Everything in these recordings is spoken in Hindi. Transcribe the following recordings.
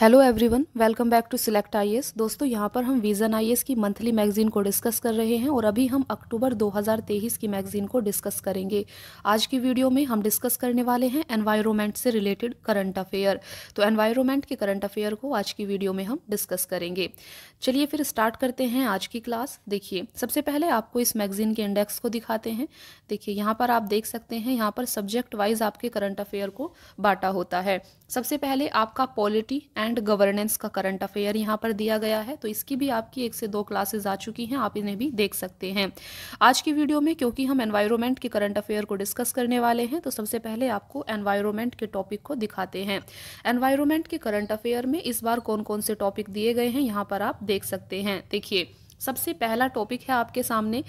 hello everyone welcome back to select IAS दोस्तों यहाँ पर हम विजन आईएएस की मंथली मैगजीन को डिस्कस कर रहे हैं और अभी हम अक्टूबर 2023 की मैगजीन को डिस्कस करेंगे आज की वीडियो में हम डिस्कस करने वाले हैं एनवायरनमेंट से रिलेटेड करंट अफेयर तो एनवायरनमेंट के करंट अफेयर को आज की वीडियो में हम डिस्कस करेंगे चलिए फिर स्टार्ट करते हैं आज की क्लास देखिए सबसे पहले आपको इस मैगजीन के इंडेक्स को दिखाते हैं देखिए यहाँ पर आप देख सकते हैं यहाँ पर सब्जेक्ट वाइज आपके करंट अफेयर को बांटा होता है सबसे पहले आपका पॉलिटी एंड गवर्नेंस का करंट अफेयर यहाँ पर दिया गया है तो इसकी भी आपकी एक से दो क्लासेज आ चुकी हैं आप इन्हें भी देख सकते हैं आज की वीडियो में क्योंकि हम एनवायरमेंट के करंट अफेयर को डिस्कस करने वाले हैं तो सबसे पहले आपको एनवायरमेंट के टॉपिक को दिखाते हैं एनवायरमेंट के करंट अफेयर में इस बार कौन कौन से टॉपिक दिए गए हैं यहाँ पर आप देख सकते हैं देखिए सबसे पहला टॉपिक है आपके सामने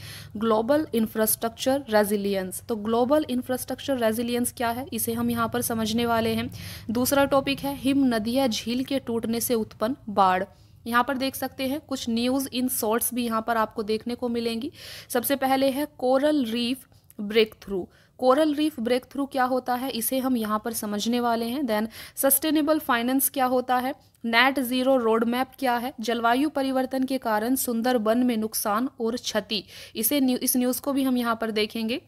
ग्लोबल इंफ्रास्ट्रक्चर रेजिलियंस तो ग्लोबल इंफ्रास्ट्रक्चर रेजिलियंस क्या है इसे हम यहाँ पर समझने वाले हैं दूसरा टॉपिक है हिम नदिया झील के टूटने से उत्पन्न बाढ़ यहाँ पर देख सकते हैं कुछ न्यूज़ इन शॉर्ट्स भी यहाँ पर आपको देखने को मिलेंगी सबसे पहले है coral reef breakthrough coral reef breakthrough क्या होता है इसे हम यहाँ पर समझने वाले हैं देन सस्टेनेबल फाइनेंस क्या होता है नेट जीरो रोड मैप क्या है जलवायु परिवर्तन के कारण सुंदर वन में नुकसान और क्षति इसे न्यू, इस न्यूज़ को भी हम यहाँ पर देखेंगे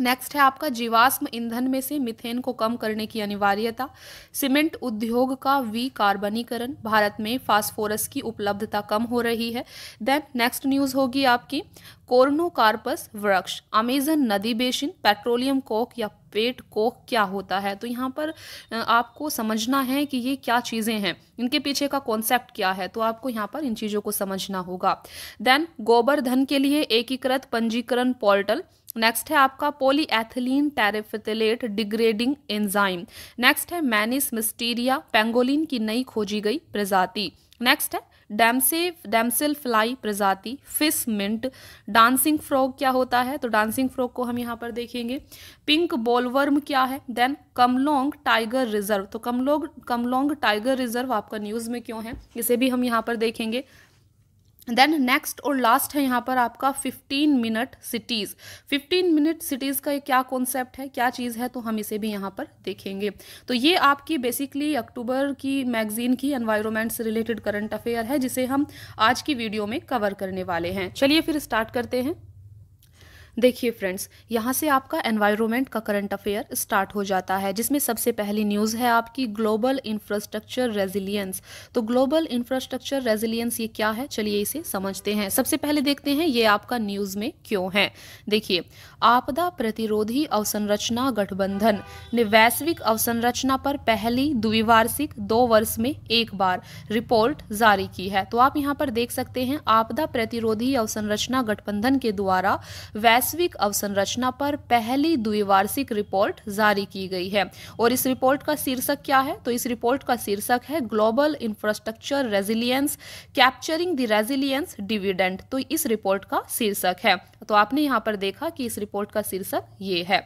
नेक्स्ट है आपका जीवाश्म ईंधन में से मिथेन को कम करने की अनिवार्यता सीमेंट उद्योग का वी कार्बनीकरण भारत में फास्फोरस की उपलब्धता कम हो रही है देन नेक्स्ट न्यूज होगी आपकी कोर्नोकार्पस वृक्ष अमेजन नदी बेसिन पेट्रोलियम कोक या पेट कोक क्या होता है तो यहाँ पर आपको समझना है कि ये क्या चीज़ें हैं इनके पीछे का कॉन्सेप्ट क्या है तो आपको यहाँ पर इन चीज़ों को समझना होगा देन गोबर धन के लिए एकीकृत पंजीकरण पोर्टल नेक्स्ट है आपका polyethylene terephthalate degrading enzyme next है मैनिस मिस्टीरिया पेंगोलिन की नई खोजी गई प्रजाति नेक्स्ट है डैमसेव डैमसेल फ्लाई प्रजाति फिश मिंट डांसिंग फ्रॉग क्या होता है तो डांसिंग फ्रॉग को हम यहाँ पर देखेंगे पिंक बोलवर्म क्या है देन कमलोंग टाइगर रिजर्व तो कमलोंग कमलोंग टाइगर रिजर्व आपका न्यूज़ में क्यों है इसे भी हम यहाँ पर देखेंगे देन नेक्स्ट और लास्ट है यहाँ पर आपका 15 मिनट सिटीज़ 15 मिनट सिटीज़ का ये क्या कॉन्सेप्ट है क्या चीज़ है तो हम इसे भी यहाँ पर देखेंगे तो ये आपकी बेसिकली अक्टूबर की मैगजीन की एनवायरमेंट से रिलेटेड करंट अफेयर है जिसे हम आज की वीडियो में कवर करने वाले हैं चलिए फिर स्टार्ट करते हैं देखिए फ्रेंड्स यहाँ से आपका एनवायरनमेंट का करंट अफेयर स्टार्ट हो जाता है जिसमें सबसे पहली न्यूज़ है आपकी ग्लोबल इंफ्रास्ट्रक्चर रेजिलियंस तो ग्लोबल इंफ्रास्ट्रक्चर रेजिलियंस ये क्या है चलिए इसे समझते हैं सबसे पहले देखते हैं ये आपका न्यूज़ में क्यों है देखिए आपदा प्रतिरोधी अवसंरचना गठबंधन ने वैश्विक अवसंरचना पर पहली द्विवार्षिक दो वर्ष में एक बार रिपोर्ट जारी की है तो आप यहाँ पर देख सकते हैं आपदा प्रतिरोधी अवसंरचना गठबंधन के द्वारा वैश्विक वैश्विक अवसंरचना पर पहली द्विवार्षिक रिपोर्ट जारी की गई है और इस रिपोर्ट का शीर्षक क्या है तो इस रिपोर्ट का शीर्षक है global infrastructure resilience capturing the resilience dividend तो इस रिपोर्ट का शीर्षक है तो आपने यहाँ पर देखा कि इस रिपोर्ट का शीर्षक ये है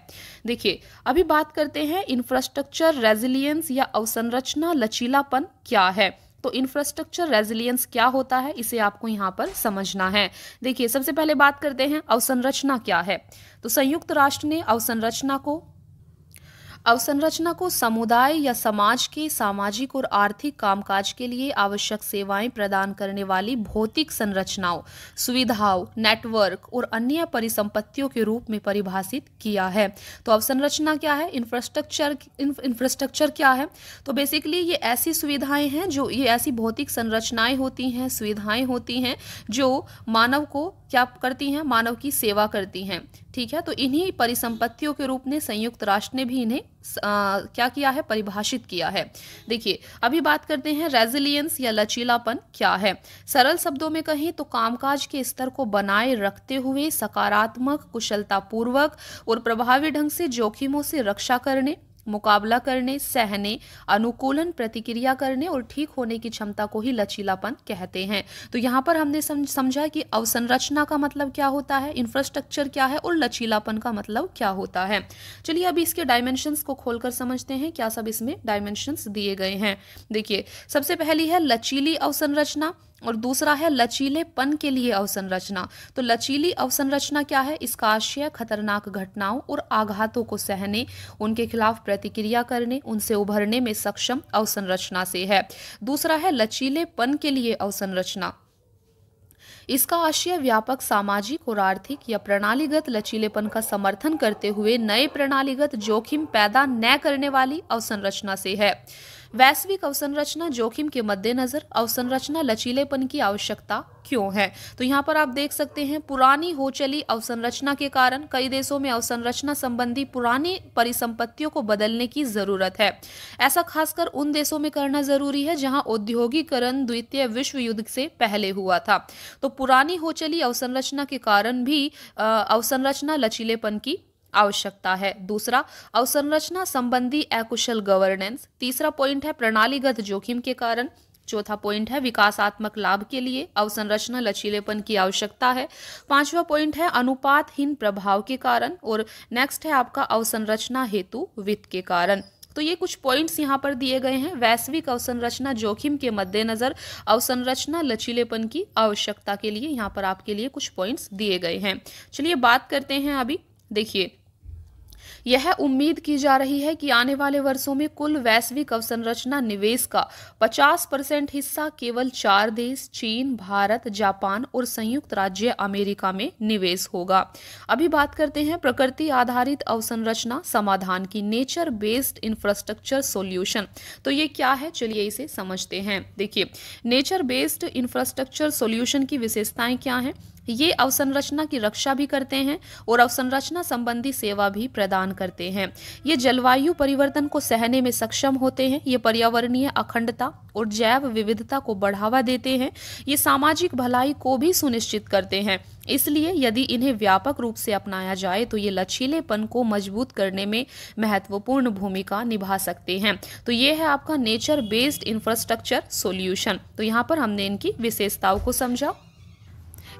देखिए अभी बात करते हैं इंफ्रास्ट्रक्चर रेजिलियंस या अवसंरचना लचीलापन क्या है तो इंफ्रास्ट्रक्चर रेजिलियंस क्या होता है इसे आपको यहाँ पर समझना है देखिए सबसे पहले बात करते हैं अवसंरचना क्या है तो संयुक्त राष्ट्र ने अवसंरचना को अवसंरचना को समुदाय या समाज के सामाजिक और आर्थिक कामकाज के लिए आवश्यक सेवाएं प्रदान करने वाली भौतिक संरचनाओं सुविधाओं नेटवर्क और अन्य परिसंपत्तियों के रूप में परिभाषित किया है तो अवसंरचना क्या है इंफ्रास्ट्रक्चर इंफ्रास्ट्रक्चर क्या है तो बेसिकली ये ऐसी सुविधाएं हैं जो ये ऐसी भौतिक संरचनाएं होती हैं सुविधाएं होती हैं जो मानव को क्या करती हैं मानव की सेवा करती हैं ठीक है तो इन्हीं परिसंपत्तियों के रूप में संयुक्त राष्ट्र ने भी इन्हें आ, क्या किया है परिभाषित किया है देखिए अभी बात करते हैं रेजिलियंस या लचीलापन क्या है सरल शब्दों में कहें तो कामकाज के स्तर को बनाए रखते हुए सकारात्मक कुशलतापूर्वक और प्रभावी ढंग से जोखिमों से रक्षा करने मुकाबला करने सहने अनुकूलन प्रतिक्रिया करने और ठीक होने की क्षमता को ही लचीलापन कहते हैं तो यहाँ पर हमने समझा कि अवसंरचना का मतलब क्या होता है इंफ्रास्ट्रक्चर क्या है और लचीलापन का मतलब क्या होता है चलिए अभी इसके डायमेंशन को खोलकर समझते हैं क्या सब इसमें डायमेंशन दिए गए हैं देखिए सबसे पहली है लचीली अवसंरचना और दूसरा है लचीलेपन के लिए अवसंरचना तो लचीली अवसंरचना क्या है इसका आशय खतरनाक घटनाओं और आघातों को सहने उनके खिलाफ प्रतिक्रिया करने उनसे उभरने में सक्षम अवसंरचना से है दूसरा है लचीलेपन के लिए अवसंरचना इसका आशय व्यापक सामाजिक और आर्थिक या प्रणालीगत लचीलेपन का समर्थन करते हुए नए प्रणालीगत जोखिम पैदा न करने वाली अवसंरचना से है वैश्विक अवसंरचना जोखिम के मद्देनजर अवसंरचना लचीलेपन की आवश्यकता क्यों है तो यहाँ पर आप देख सकते हैं पुरानी हो चली अवसंरचना के कारण कई देशों में अवसंरचना संबंधी पुरानी परिसंपत्तियों को बदलने की जरूरत है ऐसा खासकर उन देशों में करना जरूरी है जहां औद्योगिकरण द्वितीय विश्व युद्ध से पहले हुआ था तो पुरानी हो चली अवसंरचना के कारण भी अवसंरचना लचीलेपन की आवश्यकता है दूसरा अवसंरचना संबंधी अकुशल गवर्नेंस तीसरा पॉइंट है प्रणालीगत जोखिम के कारण चौथा पॉइंट है विकासात्मक लाभ के लिए अवसंरचना लचीलेपन की आवश्यकता है पांचवा पॉइंट है अनुपातहीन प्रभाव के कारण और नेक्स्ट है आपका अवसंरचना हेतु वित्त के कारण तो ये कुछ पॉइंट्स यहाँ पर दिए गए हैं वैश्विक अवसंरचना जोखिम के मद्देनजर अवसंरचना लचीलेपन की आवश्यकता के लिए यहाँ पर आपके लिए कुछ पॉइंट्स दिए गए हैं चलिए बात करते हैं अभी देखिए यह उम्मीद की जा रही है कि आने वाले वर्षों में कुल वैश्विक अवसंरचना निवेश का 50 परसेंट हिस्सा केवल चार देश चीन भारत जापान और संयुक्त राज्य अमेरिका में निवेश होगा अभी बात करते हैं प्रकृति आधारित अवसंरचना समाधान की नेचर बेस्ड इंफ्रास्ट्रक्चर सोल्यूशन तो ये क्या है चलिए इसे समझते हैं देखिए नेचर बेस्ड इंफ्रास्ट्रक्चर सोल्यूशन की विशेषताएं क्या है ये अवसंरचना की रक्षा भी करते हैं और अवसंरचना संबंधी सेवा भी प्रदान करते हैं ये जलवायु परिवर्तन को सहने में सक्षम होते हैं ये पर्यावरणीय अखंडता और जैव विविधता को बढ़ावा देते हैं ये सामाजिक भलाई को भी सुनिश्चित करते हैं इसलिए यदि इन्हें व्यापक रूप से अपनाया जाए तो ये लचीलेपन को मजबूत करने में महत्वपूर्ण भूमिका निभा सकते हैं तो ये है आपका नेचर बेस्ड इंफ्रास्ट्रक्चर सोल्यूशन तो यहाँ पर हमने इनकी विशेषताओं को समझा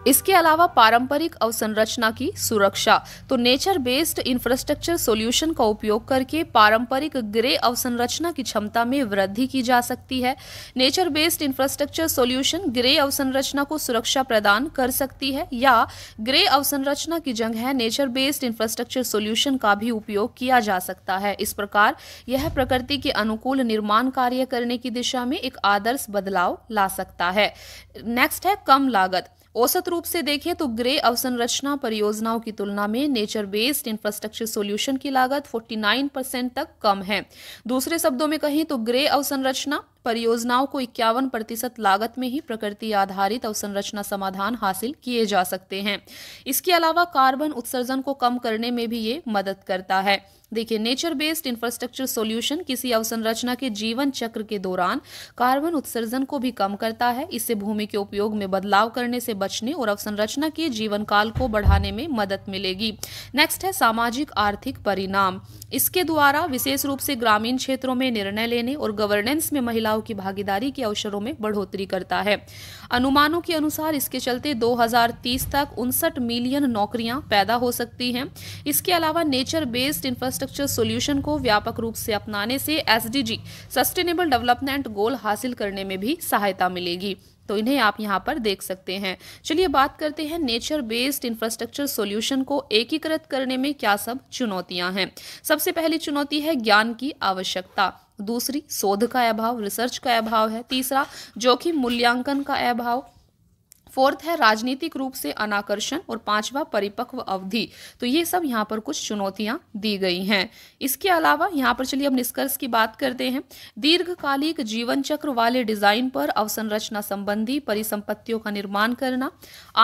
इसके अलावा पारंपरिक अवसंरचना की सुरक्षा तो नेचर बेस्ड इंफ्रास्ट्रक्चर सॉल्यूशन का उपयोग करके पारंपरिक ग्रे अवसंरचना की क्षमता में वृद्धि की जा सकती है nature based infrastructure solution grey अवसंरचना को सुरक्षा प्रदान कर सकती है या ग्रे अवसंरचना की जगह नेचर बेस्ड इंफ्रास्ट्रक्चर सोल्यूशन का भी उपयोग किया जा सकता है इस प्रकार यह प्रकृति के अनुकूल निर्माण कार्य करने की दिशा में एक आदर्श बदलाव ला सकता है नेक्स्ट है कम लागत औसत रूप से देखें तो ग्रे अवसंरचना परियोजनाओं की तुलना में नेचर बेस्ड इंफ्रास्ट्रक्चर सोल्यूशन की लागत 49 परसेंट तक कम है दूसरे शब्दों में कहें तो ग्रे अवसंरचना परियोजनाओं को इक्यावन प्रतिशत लागत में ही प्रकृति आधारित अवसंरचना समाधान हासिल किए जा सकते हैं इसके अलावा कार्बन उत्सर्जन को कम करने में भी ये मदद करता है देखिए नेचर बेस्ड इंफ्रास्ट्रक्चर सॉल्यूशन किसी अवसंरचना के जीवन चक्र के दौरान कार्बन उत्सर्जन को भी कम करता है इससे भूमि के उपयोग में बदलाव करने से बचने और अवसंरचना के जीवन काल को बढ़ाने में मदद मिलेगी नेक्स्ट है सामाजिक आर्थिक परिणाम इसके द्वारा विशेष रूप से ग्रामीण क्षेत्रों में निर्णय लेने और गवर्नेंस में महिलाओं की भागीदारी के अवसरों में बढ़ोतरी करता है अनुमानों के अनुसार इसके चलते दो तक उनसठ मिलियन नौकरियां पैदा हो सकती है इसके अलावा nature based infrastructure infrastructure solution को व्यापक रूप से अपनाने से एसडीजी सस्टेनेबल डेवलपमेंट गोल हासिल करने में भी सहायता मिलेगी तो इन्हें आप यहां पर देख सकते हैं चलिए बात करते हैं नेचर बेस्ड इंफ्रास्ट्रक्चर सॉल्यूशन को एकीकृत करने में क्या सब चुनौतियां हैं सबसे पहली चुनौती है ज्ञान की आवश्यकता दूसरी शोध का अभाव रिसर्च का अभाव है तीसरा जोखिम मूल्यांकन का अभाव फोर्थ है राजनीतिक रूप से अनाकर्षण और पांचवा परिपक्व अवधि तो ये सब यहाँ पर कुछ चुनौतियां दी गई हैं इसके अलावा यहाँ पर चलिए अब निष्कर्ष की बात करते हैं दीर्घकालिक जीवन चक्र वाले डिजाइन पर अवसंरचना संबंधी परिसंपत्तियों का निर्माण करना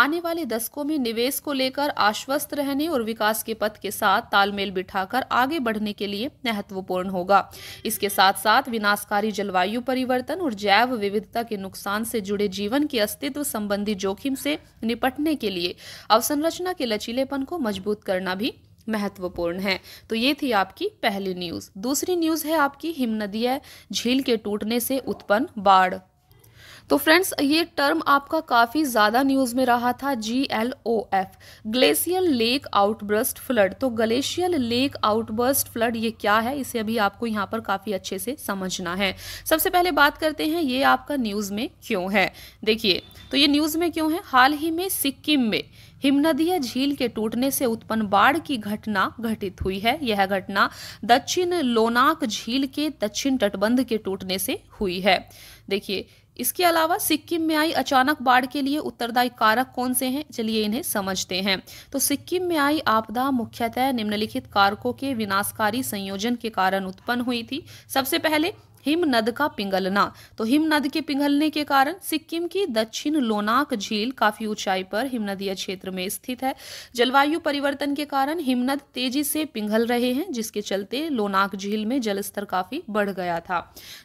आने वाले दशकों में निवेश को लेकर आश्वस्त रहने और विकास के पथ के साथ तालमेल बिठाकर आगे बढ़ने के लिए महत्वपूर्ण होगा इसके साथ साथ विनाशकारी जलवायु परिवर्तन और जैव विविधता के नुकसान से जुड़े जीवन के अस्तित्व संबंधी जोखिम से निपटने के लिए अवसंरचना के लचीलेपन को मजबूत करना भी महत्वपूर्ण है तो ये थी आपकी पहली न्यूज़ दूसरी न्यूज़ है आपकी हिमनदीय झील के टूटने से उत्पन्न बाढ़ तो फ्रेंड्स ये टर्म आपका काफ़ी ज़्यादा न्यूज़ में रहा था G L O F glacial lake outburst flood तो ग्लेशियल लेक आउटबर्स्ट फ्लड ये क्या है इसे अभी आपको यहाँ पर काफ़ी अच्छे से समझना है सबसे पहले बात करते हैं ये आपका न्यूज़ में क्यों है देखिए तो ये न्यूज़ में क्यों है हाल ही में सिक्किम में हिमनदीय झील के टूटने से उत्पन्न बाढ़ की घटना घटित हुई है यह घटना दक्षिण लोनाक झील के दक्षिण तटबंध के टूटने से हुई है देखिए इसके अलावा सिक्किम में आई अचानक बाढ़ के लिए उत्तरदायी कारक कौन से हैं चलिए इन्हें समझते हैं तो सिक्किम में आई आपदा मुख्यतः निम्नलिखित कारकों के विनाशकारी संयोजन के कारण उत्पन्न हुई थी सबसे पहले हिम नद का पिघलना तो हिम नद के पिघलने के कारण सिक्किम की दक्षिण लोनाक झील काफी ऊंचाई पर हिमनदीय क्षेत्र में स्थित है जलवायु परिवर्तन के कारण हिमनद तेजी से पिघल रहे हैं जिसके चलते लोनाक झील में जलस्तर काफी बढ़ गया था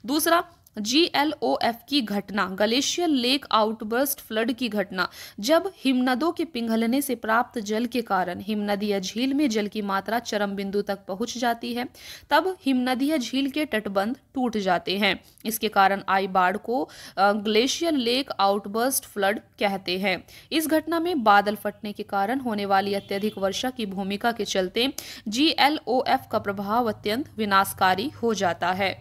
दूसरा जी एल ओ एफ की घटना ग्लेशियर लेक आउटबर्स्ट फ्लड की घटना जब हिमनदों के पिघलने से प्राप्त जल के कारण हिमनदीय झील में जल की मात्रा चरम बिंदु तक पहुंच जाती है तब हिमनदीय झील के तटबंध टूट जाते हैं इसके कारण आई बाढ़ को ग्लेशियर लेक आउटबर्स्ट फ्लड कहते हैं इस घटना में बादल फटने के कारण होने वाली अत्यधिक वर्षा की भूमिका के चलते जी एल ओ एफ का प्रभाव अत्यंत विनाशकारी हो जाता है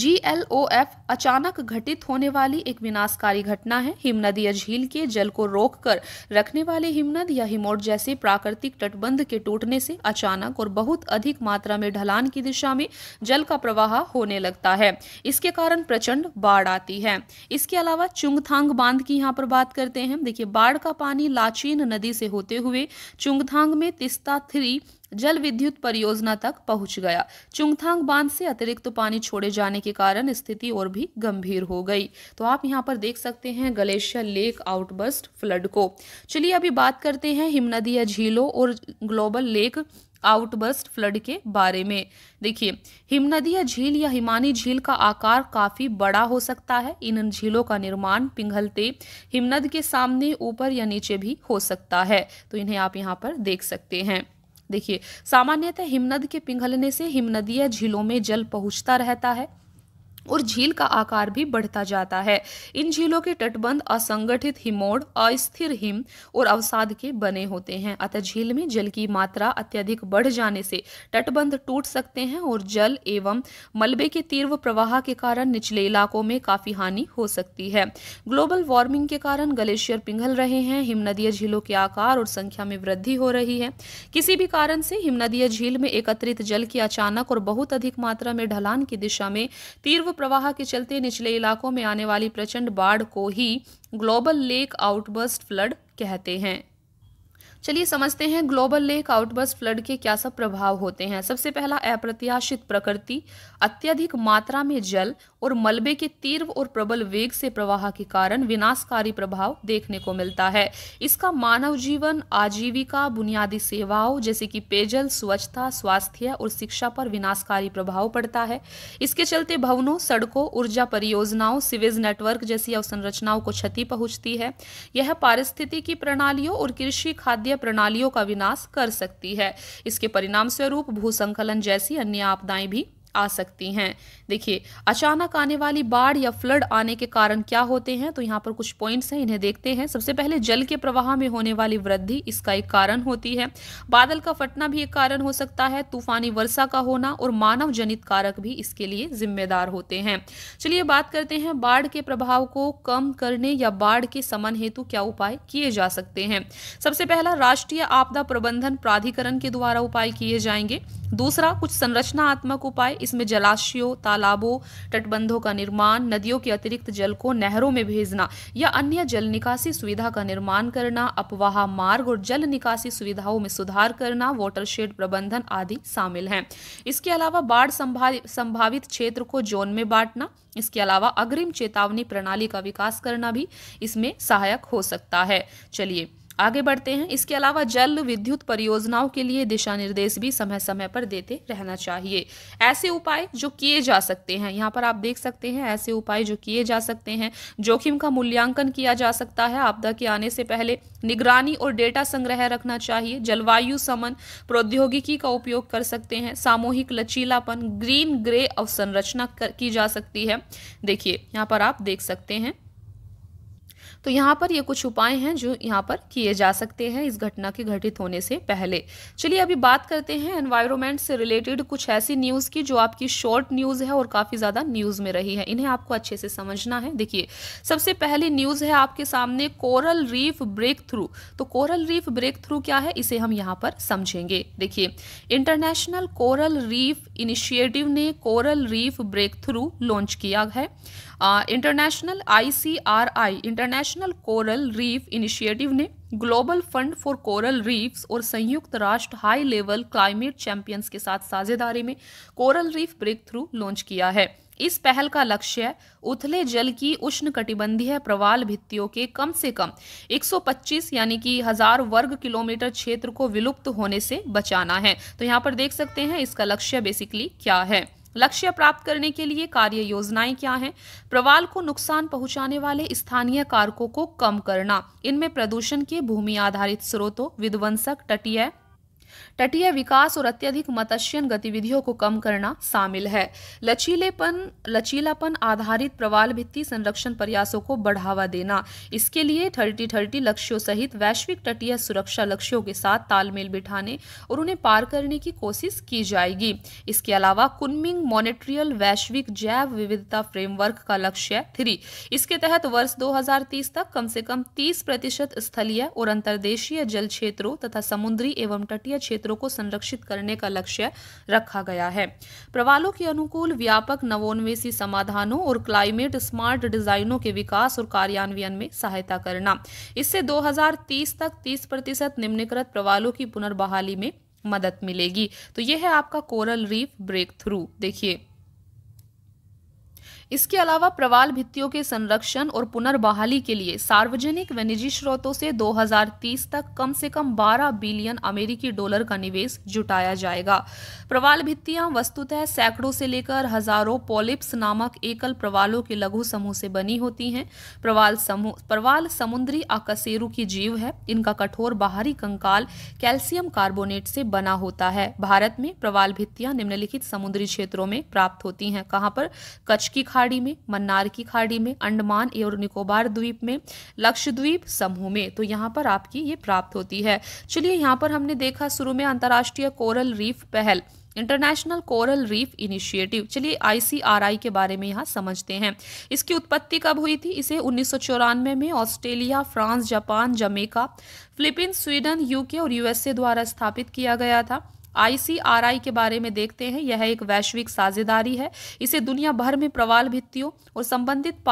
जी एल ओ एफ अचानक घटित होने वाली एक विनाशकारी घटना है हिमनद या झील के जल को रोककर रखने वाले हिमनद या हिमोट जैसे प्राकृतिक तटबंध के टूटने से अचानक और बहुत अधिक मात्रा में ढलान की दिशा में जल का प्रवाह होने लगता है इसके कारण प्रचंड बाढ़ आती है इसके अलावा चुंगथांग बांध की यहाँ पर बात करते हैं देखिए बाढ़ का पानी लाचीन नदी से होते हुए चुंगथांग में तिस्ता थ्री जल विद्युत परियोजना तक पहुंच गया चुंगथांग बांध से अतिरिक्त तो पानी छोड़े जाने के कारण स्थिति और भी गंभीर हो गई तो आप यहाँ पर देख सकते हैं ग्लेशियर लेक आउटबर्स्ट फ्लड को चलिए अभी बात करते हैं हिमनदी झीलों और ग्लोबल लेक आउटबर्स्ट फ्लड के बारे में देखिए हिमनदी या झील या हिमानी झील का आकार काफ़ी बड़ा हो सकता है इन झीलों का निर्माण पिघलते हिमनद के सामने ऊपर या नीचे भी हो सकता है तो इन्हें आप यहाँ पर देख सकते हैं देखिए सामान्यतः हिमनद के पिघलने से हिमनदीय झीलों में जल पहुंचता रहता है और झील का आकार भी बढ़ता जाता है इन झीलों के तटबंध असंगठित हिमोड़ अस्थिर हिम और अवसाद के बने होते हैं अतः झील में जल की मात्रा अत्यधिक बढ़ जाने से तटबंध टूट सकते हैं और जल एवं मलबे के तीव्र प्रवाह के कारण निचले इलाकों में काफी हानि हो सकती है ग्लोबल वार्मिंग के कारण ग्लेशियर पिघल रहे हैं हिमनदीय झीलों के आकार और संख्या में वृद्धि हो रही है किसी भी कारण से हिमनदीय झील में एकत्रित जल की अचानक और बहुत अधिक मात्रा में ढलान की दिशा में तीव्र प्रवाह के चलते निचले इलाकों में आने वाली प्रचंड बाढ़ को ही ग्लोबल लेक आउटबर्स्ट फ्लड कहते हैं चलिए समझते हैं ग्लोबल लेक आउटबर्स फ्लड के क्या सब प्रभाव होते हैं सबसे पहला अप्रत्याशित प्रकृति अत्यधिक मात्रा में जल और मलबे के तीव्र और प्रबल वेग से प्रवाह के कारण विनाशकारी प्रभाव देखने को मिलता है इसका मानव जीवन आजीविका बुनियादी सेवाओं जैसे कि पेयजल स्वच्छता स्वास्थ्य और शिक्षा पर विनाशकारी प्रभाव पड़ता है इसके चलते भवनों सड़कों ऊर्जा परियोजनाओं सिवेज नेटवर्क जैसी अवसंरचनाओं को क्षति पहुंचती है यह पारिस्थितिकी प्रणालियों और कृषि खाद्य खाद्य प्रणालियों का विनाश कर सकती है इसके परिणाम स्वरूप भूसंकलन जैसी अन्य आपदाएं भी आ सकती हैं देखिए अचानक आने वाली बाढ़ या फ्लड आने के कारण क्या होते हैं तो यहाँ पर कुछ पॉइंट्स हैं इन्हें देखते हैं सबसे पहले जल के प्रवाह में होने वाली वृद्धि इसका एक कारण होती है बादल का फटना भी एक कारण हो सकता है तूफानी वर्षा का होना और मानव जनित कारक भी इसके लिए जिम्मेदार होते हैं चलिए बात करते हैं बाढ़ के प्रभाव को कम करने या बाढ़ के समन हेतु क्या उपाय किए जा सकते हैं सबसे पहला राष्ट्रीय आपदा प्रबंधन प्राधिकरण के द्वारा उपाय किए जाएंगे दूसरा कुछ संरचनात्मक उपाय इसमें जलाशयों तालाबों तटबंधों का निर्माण नदियों के अतिरिक्त जल को नहरों में भेजना या अन्य जल निकासी सुविधा का निर्माण करना अपवाह मार्ग और जल निकासी सुविधाओं में सुधार करना वाटरशेड प्रबंधन आदि शामिल है इसके अलावा बाढ़ संभावित क्षेत्र को जोन में बांटना इसके अलावा अग्रिम चेतावनी प्रणाली का विकास करना भी इसमें सहायक हो सकता है चलिए आगे बढ़ते हैं इसके अलावा जल विद्युत परियोजनाओं के लिए दिशा निर्देश भी समय समय पर देते रहना चाहिए ऐसे उपाय जो किए जा सकते हैं यहाँ पर आप देख सकते हैं ऐसे उपाय जो किए जा सकते हैं जोखिम का मूल्यांकन किया जा सकता है आपदा के आने से पहले निगरानी और डेटा संग्रह रखना चाहिए जलवायु समन प्रौद्योगिकी का उपयोग कर सकते हैं सामूहिक लचीलापन ग्रीन ग्रे अवसंरचना की जा सकती है देखिए यहाँ पर आप देख सकते हैं तो यहाँ पर ये कुछ उपाय हैं जो यहाँ पर किए जा सकते हैं इस घटना के घटित होने से पहले चलिए अभी बात करते हैं एनवायरमेंट से रिलेटेड कुछ ऐसी न्यूज़ की जो आपकी शॉर्ट न्यूज़ है और काफ़ी ज़्यादा न्यूज़ में रही है इन्हें आपको अच्छे से समझना है देखिए सबसे पहली न्यूज़ है आपके सामने कोरल रीफ ब्रेक थ्रू तो कोरल रीफ ब्रेक थ्रू क्या है इसे हम यहाँ पर समझेंगे देखिए इंटरनेशनल कोरल रीफ इनिशिएटिव ने coral reef breakthrough launch किया है international I C R I international national coral reef initiative ने global fund for coral reefs और संयुक्त राष्ट्र हाई लेवल क्लाइमेट चैंपियंस के साथ साझेदारी में coral reef breakthrough launch किया है इस पहल का लक्ष्य उथले जल की उष्ण कटिबंधीय प्रवाल भित्तियों के कम से कम 125 यानी कि हजार वर्ग किलोमीटर क्षेत्र को विलुप्त होने से बचाना है तो यहाँ पर देख सकते हैं इसका लक्ष्य बेसिकली क्या है लक्ष्य प्राप्त करने के लिए कार्य योजनाएं क्या हैं प्रवाल को नुकसान पहुंचाने वाले स्थानीय कारकों को कम करना इनमें प्रदूषण के भूमि आधारित स्रोतों विध्वंसक तटीय तटीय विकास और अत्यधिक मत्स्यन गतिविधियों को कम करना शामिल है लचीलेपन लचीलापन आधारित प्रवाल भित्ती संरक्षण प्रयासों को बढ़ावा देना इसके लिए थर्टी थर्टी लक्ष्यों सहित वैश्विक तटीय सुरक्षा लक्ष्यों के साथ तालमेल बिठाने और उन्हें पार करने की कोशिश की जाएगी इसके अलावा कुनमिंग मॉनिट्रियल वैश्विक जैव विविधता फ्रेमवर्क का लक्ष्य थ्री इसके तहत वर्ष 2030 तक कम से कम 30 प्रतिशत स्थलीय और अंतर्देशीय जल क्षेत्रों तथा समुद्री एवं तटीय क्षेत्रों क्षेत्रों को संरक्षित करने का लक्ष्य रखा गया है प्रवालों के अनुकूल व्यापक नवोन्वेषी समाधानों और क्लाइमेट स्मार्ट डिजाइनों के विकास और कार्यान्वयन में सहायता करना इससे 2030 तक 30 प्रतिशत निम्नकृत प्रवालों की पुनर्बहाली में मदद मिलेगी तो यह है आपका कोरल रीफ ब्रेक थ्रू देखिए इसके अलावा प्रवाल भित्तियों के संरक्षण और पुनर्बहाली के लिए सार्वजनिक व निजी स्रोतों से 2030 तक कम से कम 12 बिलियन अमेरिकी डॉलर का निवेश जुटाया जाएगा प्रवाल भित्तियां वस्तुतः सैकड़ों से लेकर हजारों पॉलिप्स नामक एकल प्रवालों के लघु समूह से बनी होती हैं प्रवाल समूह प्रवाल समुद्री आकसेरु की जीव है इनका कठोर बाहरी कंकाल कैल्सियम कार्बोनेट से बना होता है भारत में प्रवाल भित्तियां निम्नलिखित समुद्री क्षेत्रों में प्राप्त होती हैं कहाँ पर कच्छ की खाड़ी में मन्नार की खाड़ी में अंडमान एवं निकोबार द्वीप में लक्षद्वीप समूह में तो यहाँ पर आपकी ये प्राप्त होती है चलिए यहाँ पर हमने देखा शुरू में अंतर्राष्ट्रीय कोरल रीफ पहल इंटरनेशनल कोरल रीफ इनिशिएटिव चलिए आईसीआरआई के बारे में यहाँ समझते हैं इसकी उत्पत्ति कब हुई थी इसे उन्नीस में Australia France Japan Jamaica Philippines Sweden UK और यूएसए द्वारा स्थापित किया गया था आईसीआरआई के बारे में देखते हैं यह एक वैश्विक साझेदारी है इसे दुनिया भर में प्रवाल भित्तियों और संबंधित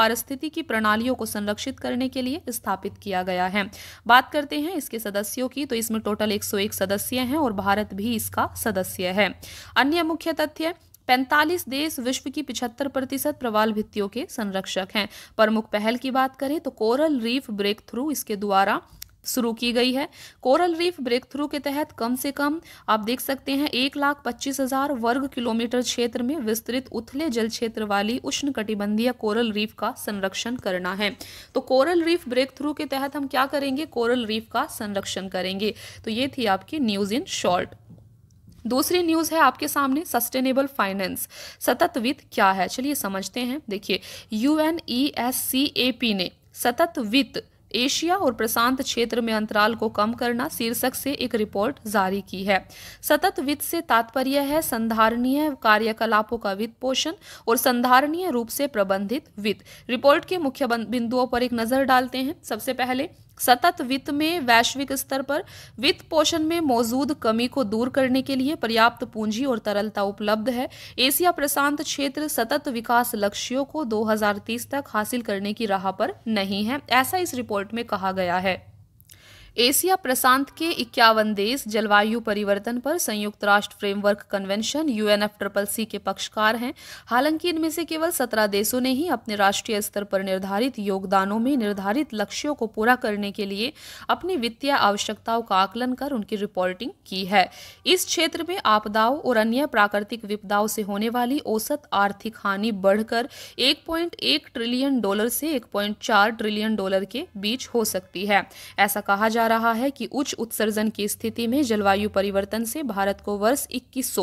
की प्रणालियों को संरक्षित करने के लिए स्थापित किया गया है बात करते हैं इसके सदस्यों की तो इसमें टोटल 101 सदस्य हैं और भारत भी इसका सदस्य है अन्य मुख्य तथ्य पैंतालीस देश विश्व की पिछहत्तर प्रतिशत प्रवाल भित्तियों के संरक्षक हैं प्रमुख पहल की बात करें तो कोरल रीफ ब्रेक थ्रू इसके द्वारा शुरू की गई है कोरल रीफ ब्रेक थ्रू के तहत कम से कम आप देख सकते हैं एक लाख पच्चीस हजार वर्ग किलोमीटर क्षेत्र में विस्तृत उथले जल क्षेत्र वाली उष्ण कटिबंधीय कोरल रीफ का संरक्षण करना है तो कोरल रीफ ब्रेक थ्रू के तहत हम क्या करेंगे कोरल रीफ का संरक्षण करेंगे तो ये थी आपकी न्यूज इन शॉर्ट दूसरी न्यूज़ है आपके सामने सस्टेनेबल फाइनेंस सतत वित्त क्या है चलिए समझते हैं देखिए U N E S C A P ने सतत वित्त एशिया और प्रशांत क्षेत्र में अंतराल को कम करना शीर्षक से एक रिपोर्ट जारी की है सतत वित्त से तात्पर्य है संधारणीय कार्यकलापों का वित्त पोषण और संधारणीय रूप से प्रबंधित वित्त रिपोर्ट के मुख्य बिंदुओं पर एक नजर डालते हैं सबसे पहले सतत वित्त में वैश्विक स्तर पर वित्त पोषण में मौजूद कमी को दूर करने के लिए पर्याप्त पूंजी और तरलता उपलब्ध है एशिया प्रशांत क्षेत्र सतत विकास लक्ष्यों को 2030 तक हासिल करने की राह पर नहीं है ऐसा इस रिपोर्ट में कहा गया है एशिया प्रशांत के इक्यावन देश जलवायु परिवर्तन पर संयुक्त राष्ट्र framework convention UNF triple C के पक्षकार हैं हालांकि इनमें से केवल सत्रह देशों ने ही अपने राष्ट्रीय स्तर पर निर्धारित योगदानों में निर्धारित लक्ष्यों को पूरा करने के लिए अपनी वित्तीय आवश्यकताओं का आकलन कर उनकी रिपोर्टिंग की है इस क्षेत्र में आपदाओं और अन्य प्राकृतिक विपदाओं से होने वाली औसत आर्थिक हानि बढ़कर एक ट्रिलियन डॉलर से एक ट्रिलियन डॉलर के बीच हो सकती है ऐसा कहा जा रहा है कि उच्च उत्सर्जन की स्थिति में जलवायु परिवर्तन से भारत को वर्ष इक्कीस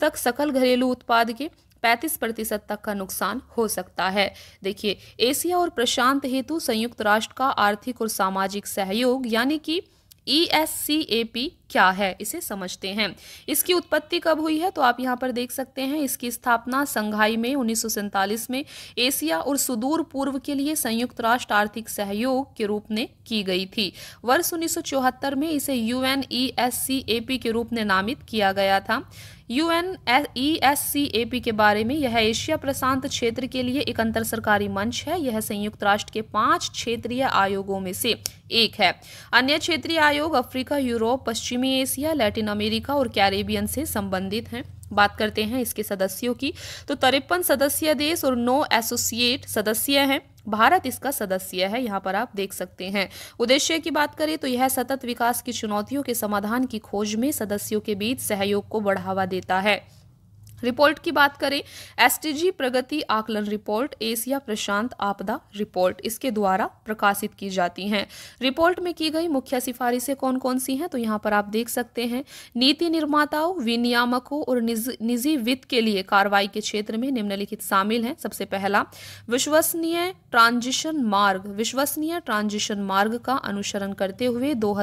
तक सकल घरेलू उत्पाद के 35 प्रतिशत तक का नुकसान हो सकता है देखिए एशिया और प्रशांत हेतु संयुक्त राष्ट्र का आर्थिक और सामाजिक सहयोग यानी कि ESCAP ए पी क्या है इसे समझते हैं इसकी उत्पत्ति कब हुई है तो आप यहाँ पर देख सकते हैं इसकी स्थापना संघाई में उन्नीस में एशिया और सुदूर पूर्व के लिए संयुक्त राष्ट्र आर्थिक सहयोग के रूप में की गई थी वर्ष 1974 में इसे U N E S C A P के रूप में नामित किया गया था U N E S C A P के बारे में यह एशिया प्रशांत क्षेत्र के लिए एक अंतर सरकारी मंच है यह संयुक्त राष्ट्र के पांच क्षेत्रीय आयोगों में से एक है अन्य क्षेत्रीय आयोग अफ्रीका यूरोप पश्चिमी एशिया लैटिन अमेरिका और कैरेबियन से संबंधित हैं बात करते हैं इसके सदस्यों की तो तिरपन सदस्य देश और नौ एसोसिएट सदस्य हैं भारत इसका सदस्य है यहाँ पर आप देख सकते हैं उद्देश्य की बात करें तो यह सतत विकास की चुनौतियों के समाधान की खोज में सदस्यों के बीच सहयोग को बढ़ावा देता है रिपोर्ट की बात करें एसटीजी प्रगति आकलन रिपोर्ट एशिया प्रशांत आपदा रिपोर्ट इसके द्वारा प्रकाशित की जाती हैं रिपोर्ट में की गई मुख्य सिफारिशें कौन कौन सी हैं तो यहाँ पर आप देख सकते हैं नीति निर्माताओं विनियामकों और निज, निजी वित्त के लिए कार्रवाई के क्षेत्र में निम्नलिखित शामिल हैं सबसे पहला विश्वसनीय ट्रांजिशन मार्ग विश्वसनीय ट्रांजिशन मार्ग का अनुसरण करते हुए दो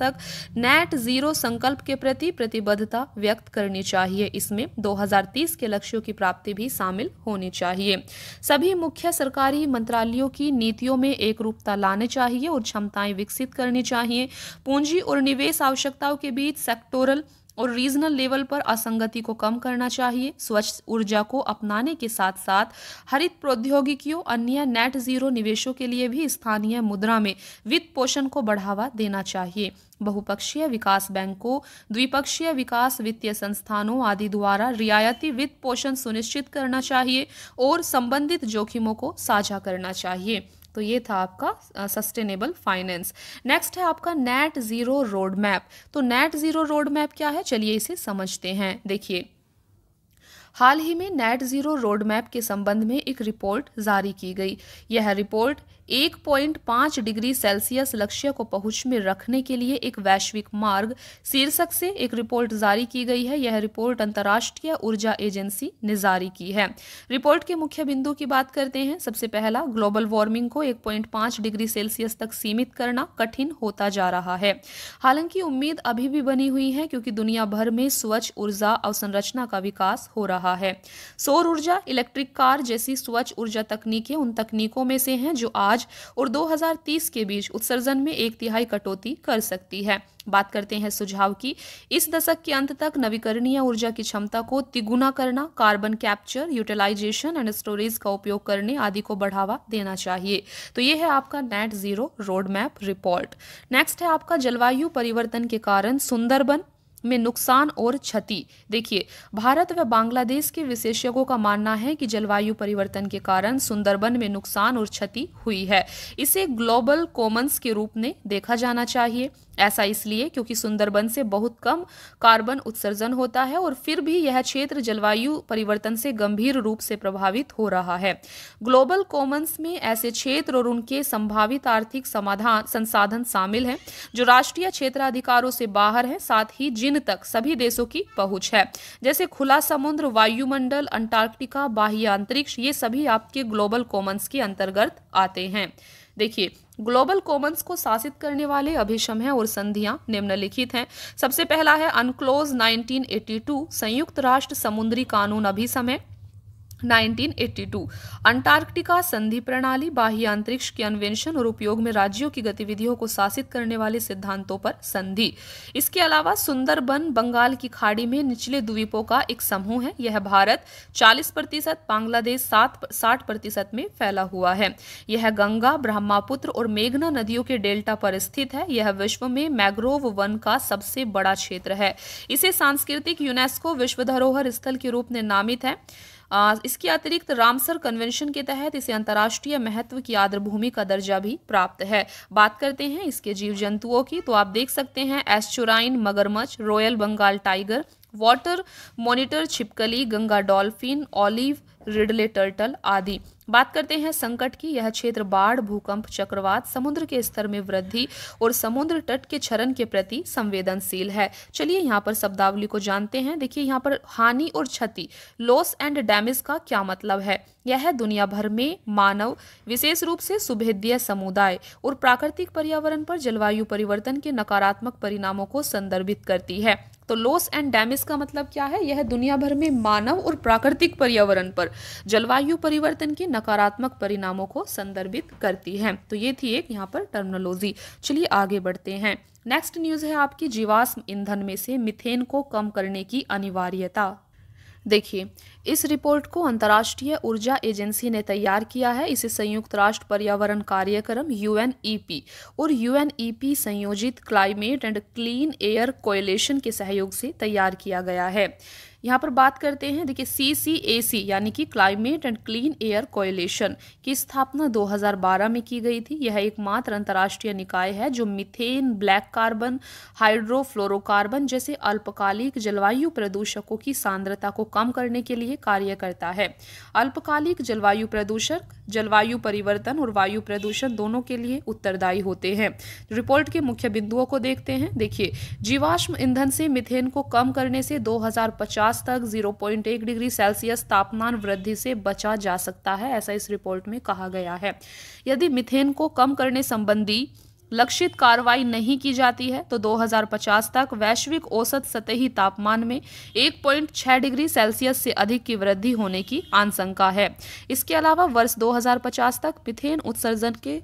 तक नेट जीरो संकल्प के प्रति प्रतिबद्धता व्यक्त करनी चाहिए इसमें दो 2030 के लक्ष्यों की प्राप्ति भी शामिल होनी चाहिए सभी मुख्य सरकारी मंत्रालयों की नीतियों में एक रूपता लाने चाहिए और क्षमताएं विकसित करनी चाहिए पूंजी और निवेश आवश्यकताओं के बीच सेक्टोरल और रीजनल लेवल पर असंगति को कम करना चाहिए स्वच्छ ऊर्जा को अपनाने के साथ साथ हरित प्रौद्योगिकियों अन्य नेट जीरो निवेशों के लिए भी स्थानीय मुद्रा में वित्त पोषण को बढ़ावा देना चाहिए बहुपक्षीय विकास बैंकों द्विपक्षीय विकास वित्तीय संस्थानों आदि द्वारा रियायती वित्त पोषण सुनिश्चित करना चाहिए और संबंधित जोखिमों को साझा करना चाहिए तो ये था आपका सस्टेनेबल फाइनेंस नेक्स्ट है आपका नेट ज़ीरो रोड मैप तो नेट ज़ीरो रोड मैप क्या है चलिए इसे समझते हैं देखिए हाल ही में नेट ज़ीरो रोड मैप के संबंध में एक रिपोर्ट जारी की गई यह रिपोर्ट एक पॉइंट पांच डिग्री सेल्सियस लक्ष्य को पहुंच में रखने के लिए एक वैश्विक मार्ग शीर्षक से एक रिपोर्ट जारी की गई है यह रिपोर्ट अंतर्राष्ट्रीय ऊर्जा एजेंसी ने जारी की है रिपोर्ट के मुख्य बिंदु की बात करते हैं सबसे पहला ग्लोबल वार्मिंग को एक पॉइंट पांच डिग्री सेल्सियस तक सीमित करना कठिन होता जा रहा है हालांकि उम्मीद अभी भी बनी हुई है क्योंकि दुनिया भर में स्वच्छ ऊर्जा अवसंरचना का विकास हो रहा है सौर ऊर्जा इलेक्ट्रिक कार जैसी स्वच्छ ऊर्जा तकनीकें उन तकनीकों में से हैं जो आज आज और 2030 के बीच उत्सर्जन में एक तिहाई कटौती कर सकती है बात करते हैं सुझाव की इस दशक के अंत तक नवीकरणीय ऊर्जा की क्षमता को तिगुना करना carbon capture utilisation and storage का उपयोग करने आदि को बढ़ावा देना चाहिए तो ये है आपका net zero roadmap report next है आपका जलवायु परिवर्तन के कारण सुंदरबन में नुकसान और क्षति देखिए भारत व बांग्लादेश के विशेषज्ञों का मानना है कि जलवायु परिवर्तन के कारण सुंदरबन में नुकसान और क्षति हुई है इसे ग्लोबल कॉमन्स के रूप में देखा जाना चाहिए ऐसा इसलिए क्योंकि सुंदरबन से बहुत कम कार्बन उत्सर्जन होता है और फिर भी यह क्षेत्र जलवायु परिवर्तन से गंभीर रूप से प्रभावित हो रहा है ग्लोबल कॉमन्स में ऐसे क्षेत्र और उनके संभावित आर्थिक समाधान संसाधन शामिल हैं जो राष्ट्रीय क्षेत्राधिकारों से बाहर हैं साथ ही जिन चीन तक सभी देशों की पहुंच है जैसे खुला समुद्र वायुमंडल अंटार्कटिका बाह्य अंतरिक्ष ये सभी आपके ग्लोबल कॉमन्स के अंतर्गत आते हैं देखिए ग्लोबल कॉमन्स को शासित करने वाले अभिषम और संधियां निम्नलिखित हैं सबसे पहला है अनक्लोज 1982 संयुक्त राष्ट्र समुद्री कानून अभिसम है 1982 अंटार्कटिका संधि प्रणाली बाह्य अंतरिक्ष के अन्वेषण और उपयोग में राज्यों की गतिविधियों को शासित करने वाले सिद्धांतों पर संधि इसके अलावा सुंदरबन बंगाल की खाड़ी में निचले द्वीपों का एक समूह है यह भारत 40 प्रतिशत बांग्लादेश सात साठ प्रतिशत में फैला हुआ है यह गंगा ब्रह्मापुत्र और मेघना नदियों के डेल्टा पर स्थित है यह विश्व में मैग्रोव वन का सबसे बड़ा क्षेत्र है इसे सांस्कृतिक यूनेस्को विश्व धरोहर स्थल के रूप में नामित है इसके अतिरिक्त रामसर कन्वेंशन के तहत इसे अंतर्राष्ट्रीय महत्व की आर्द्रभूमि का दर्जा भी प्राप्त है बात करते हैं इसके जीव जंतुओं की तो आप देख सकते हैं एस्चुराइन मगरमच्छ royal Bengal tiger water monitor छिपकली Ganga dolphin olive ridley turtle आदि बात करते हैं संकट की यह क्षेत्र बाढ़ भूकंप चक्रवात समुद्र के स्तर में वृद्धि और समुद्र तट के क्षरण के प्रति संवेदनशील है चलिए यहाँ पर शब्दावली को जानते हैं देखिए यहाँ पर हानि और क्षति लॉस एंड डैमेज का क्या मतलब है यह दुनिया भर में मानव विशेष रूप से सुभेद्य समुदाय और प्राकृतिक पर्यावरण पर जलवायु परिवर्तन के नकारात्मक परिणामों को संदर्भित करती है तो लॉस एंड डैमेज का मतलब क्या है यह दुनिया भर में मानव और प्राकृतिक पर्यावरण पर जलवायु परिवर्तन के नकारात्मक परिणामों को संदर्भित करती है तो ये थी एक यहाँ पर टर्मिनोलॉजी चलिए आगे बढ़ते हैं नेक्स्ट न्यूज़ है आपकी जीवाश्म ईंधन में से मिथेन को कम करने की अनिवार्यता देखिए इस रिपोर्ट को अंतर्राष्ट्रीय ऊर्जा एजेंसी ने तैयार किया है इसे संयुक्त राष्ट्र पर्यावरण कार्यक्रम यू e और यू e संयोजित climate and clean air coalition के सहयोग से तैयार किया गया है यहाँ पर बात करते हैं देखिए सी सी ए सी यानी कि climate and clean air coalition की स्थापना 2012 में की गई थी यह एकमात्र अंतर्राष्ट्रीय निकाय है जो मिथेन ब्लैक कार्बन हाइड्रोफ्लोरोकार्बन जैसे अल्पकालिक जलवायु प्रदूषकों की सांद्रता को कम करने के लिए कार्य करता है अल्पकालिक जलवायु प्रदूषक जलवायु परिवर्तन और वायु प्रदूषण दोनों के लिए उत्तरदायी होते हैं रिपोर्ट के मुख्य बिंदुओं को देखते हैं देखिए जीवाश्म ईंधन से मिथेन को कम करने से दो पचास तक जीरो पॉइंट एक डिग्री सेल्सियस तापमान वृद्धि से बचा जा सकता है ऐसा इस रिपोर्ट में कहा गया है यदि मिथेन को कम करने संबंधी लक्षित कार्रवाई नहीं की जाती है तो 2050 तक वैश्विक औसत सतही तापमान में 1.6 डिग्री सेल्सियस से अधिक की वृद्धि होने की आशंका है इसके अलावा वर्ष 2050 तक मिथेन उत्सर्जन के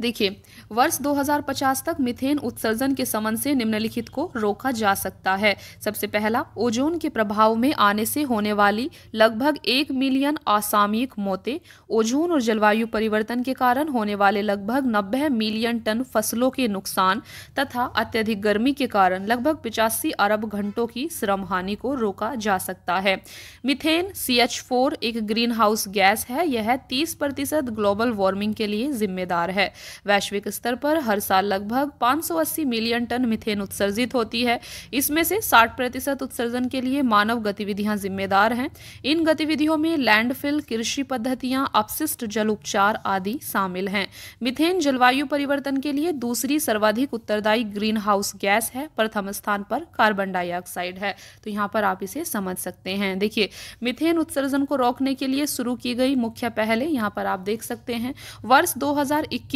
देखिए वर्ष 2050 तक मिथेन उत्सर्जन के समन से निम्नलिखित को रोका जा सकता है सबसे पहला ओजोन के प्रभाव में आने से होने वाली लगभग एक मिलियन असामयिक मौतें ओजोन और जलवायु परिवर्तन के कारण होने वाले लगभग नब्बे मिलियन टन फसलों के नुकसान तथा अत्यधिक गर्मी के कारण लगभग पिचासी अरब घंटों की श्रम हानि को रोका जा सकता है मिथेन सी एक ग्रीन हाउस गैस है यह तीस प्रतिशत ग्लोबल वार्मिंग के लिए जिम्मेदार है वैश्विक स्तर पर हर साल लगभग 580 मिलियन टन मिथेन उत्सर्जित होती है इसमें से 60 प्रतिशत उत्सर्जन के लिए मानव गतिविधियां जिम्मेदार हैं इन गतिविधियों में लैंडफिल कृषि पद्धतियां अपशिष्ट जल उपचार आदि शामिल हैं मिथेन जलवायु परिवर्तन के लिए दूसरी सर्वाधिक उत्तरदायी ग्रीन हाउस गैस है प्रथम स्थान पर कार्बन डाइऑक्साइड है तो यहाँ पर आप इसे समझ सकते हैं देखिए मिथेन उत्सर्जन को रोकने के लिए शुरू की गई मुख्य पहले यहाँ पर आप देख सकते हैं वर्ष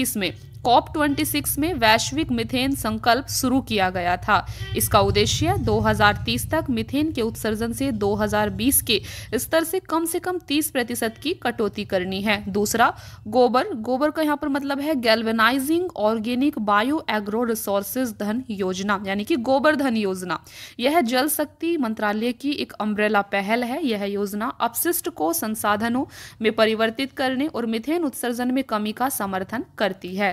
2021 में कॉप 26 में वैश्विक मिथेन संकल्प शुरू किया गया था इसका उद्देश्य 2030 तक मिथेन के उत्सर्जन से 2020 के स्तर से कम से कम 30 प्रतिशत की कटौती करनी है दूसरा गोबर गोबर का यहाँ पर मतलब है galvanising organic bio agro resources धन योजना यानी कि गोबर धन योजना यह जल शक्ति मंत्रालय की एक अम्ब्रेला पहल है यह योजना अपशिष्ट को संसाधनों में परिवर्तित करने और मिथेन उत्सर्जन में कमी का समर्थन कर करती है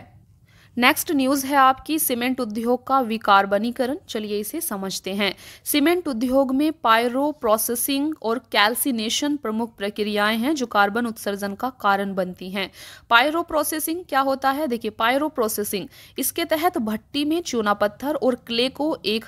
नेक्स्ट न्यूज है आपकी सीमेंट उद्योग का विकार्बनीकरण चलिए इसे समझते हैं सीमेंट उद्योग में पायरो प्रोसेसिंग और कैल्सिनेशन प्रमुख प्रक्रियाएं हैं जो कार्बन उत्सर्जन का कारण बनती हैं पायरो प्रोसेसिंग क्या होता है देखिए पायरो प्रोसेसिंग इसके तहत भट्टी में चूना पत्थर और क्ले को एक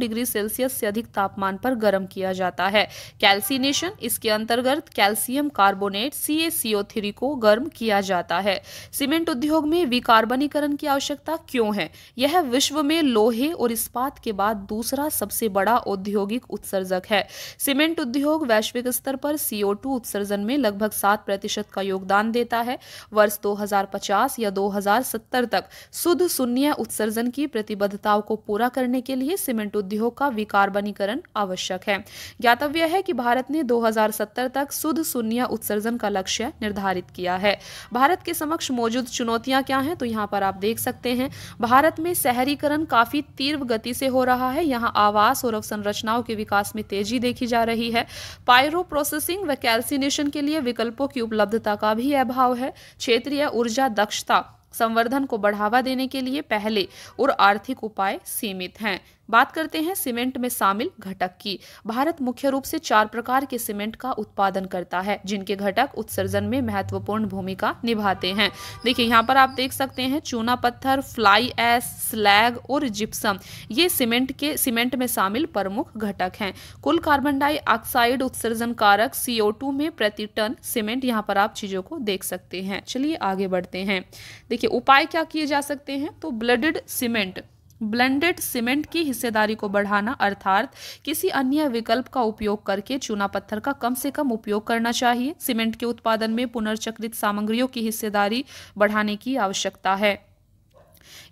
डिग्री सेल्सियस से अधिक तापमान पर गर्म किया जाता है कैल्सिनेशन इसके अंतर्गत कैल्सियम कार्बोनेट सी को गर्म किया जाता है सीमेंट उद्योग में विकार्बनिक प्राधिकरण की आवश्यकता क्यों है यह विश्व में लोहे और इस्पात के बाद दूसरा सबसे बड़ा औद्योगिक उत्सर्जक है सीमेंट उद्योग वैश्विक स्तर पर सीओ उत्सर्जन में लगभग सात प्रतिशत का योगदान देता है वर्ष 2050 या 2070 तक शुद्ध शून्य उत्सर्जन की प्रतिबद्धताओं को पूरा करने के लिए सीमेंट उद्योग का विकार्बनीकरण आवश्यक है ज्ञातव्य है कि भारत ने 2070 तक शुद्ध शून्य उत्सर्जन का लक्ष्य निर्धारित किया है भारत के समक्ष मौजूद चुनौतियां क्या हैं तो यहाँ पर आप देख सकते हैं भारत में शहरीकरण काफ़ी तीव्र गति से हो रहा है यहाँ आवास और अवसंरचनाओं के विकास में तेजी देखी जा रही है पायरो प्रोसेसिंग व कैल्सिनेशन के लिए विकल्पों की उपलब्धता का भी अभाव है क्षेत्रीय ऊर्जा दक्षता संवर्धन को बढ़ावा देने के लिए पहले और आर्थिक उपाय सीमित हैं बात करते हैं सीमेंट में शामिल घटक की भारत मुख्य रूप से चार प्रकार के सीमेंट का उत्पादन करता है जिनके घटक उत्सर्जन में महत्वपूर्ण भूमिका निभाते हैं देखिए यहाँ पर आप देख सकते हैं चूना पत्थर फ्लाई एस स्लैग और जिप्सम ये सीमेंट के सीमेंट में शामिल प्रमुख घटक हैं कुल कार्बन डाइऑक्साइड उत्सर्जन कारक सीओ में प्रति टन सीमेंट यहाँ पर आप चीज़ों को देख सकते हैं चलिए आगे बढ़ते हैं देखिये उपाय क्या किए जा सकते हैं तो ब्लडेड सीमेंट ब्लेंडेड सीमेंट की हिस्सेदारी को बढ़ाना अर्थात किसी अन्य विकल्प का उपयोग करके चूना पत्थर का कम से कम उपयोग करना चाहिए सीमेंट के उत्पादन में पुनर्चक्रित सामग्रियों की हिस्सेदारी बढ़ाने की आवश्यकता है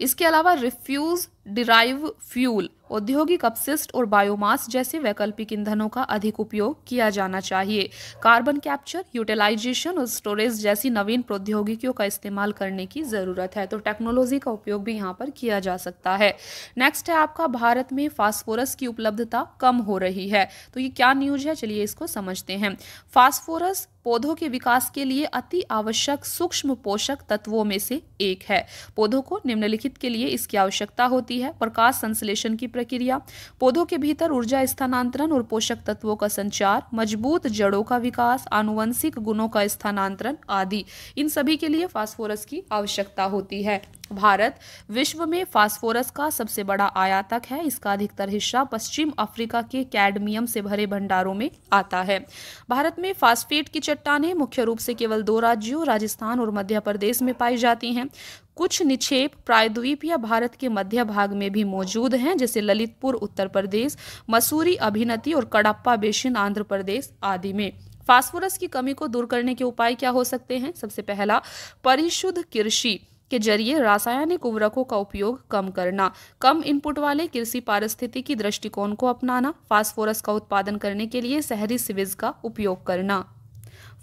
इसके अलावा रिफ्यूज डिराइव फ्यूल औद्योगिक अपशिष्ट और बायोमास जैसे वैकल्पिक ईंधनों का अधिक उपयोग किया जाना चाहिए कार्बन कैप्चर यूटिलाइजेशन और स्टोरेज जैसी नवीन प्रौद्योगिकियों का इस्तेमाल करने की ज़रूरत है तो टेक्नोलॉजी का उपयोग भी यहाँ पर किया जा सकता है नेक्स्ट है आपका भारत में फास्फोरस की उपलब्धता कम हो रही है तो ये क्या न्यूज है चलिए इसको समझते हैं फास्फोरस पौधों के विकास के लिए अति आवश्यक सूक्ष्म पोषक तत्वों में से एक है पौधों को निम्नलिखित के लिए इसकी आवश्यकता होती होती है प्रकाश संश्लेषण की प्रक्रिया पौधों के भीतर ऊर्जा स्थानांतरण और पोषक तत्वों का संचार मजबूत जड़ों का विकास आनुवंशिक गुणों का स्थानांतरण आदि इन सभी के लिए फास्फोरस की आवश्यकता होती है भारत विश्व में फास्फोरस का सबसे बड़ा आयातक है इसका अधिकतर हिस्सा पश्चिम अफ्रीका के कैडमियम से भरे भंडारों में आता है भारत में फास्फेट की चट्टाने मुख्य रूप से केवल दो राज्यों राजस्थान और मध्य प्रदेश में पाई जाती हैं कुछ निक्षेप प्रायद्वीप या भारत के मध्य भाग में भी मौजूद हैं जैसे ललितपुर उत्तर प्रदेश मसूरी अभिनति और कड़प्पा बेसिन आंध्र प्रदेश आदि में फास्फोरस की कमी को दूर करने के उपाय क्या हो सकते हैं सबसे पहला परिशुद्ध कृषि के जरिए रासायनिक उर्वरकों का उपयोग कम करना कम इनपुट वाले कृषि पारिस्थितिकी दृष्टिकोण को अपनाना फास्फोरस का उत्पादन करने के लिए शहरी सिविज का उपयोग करना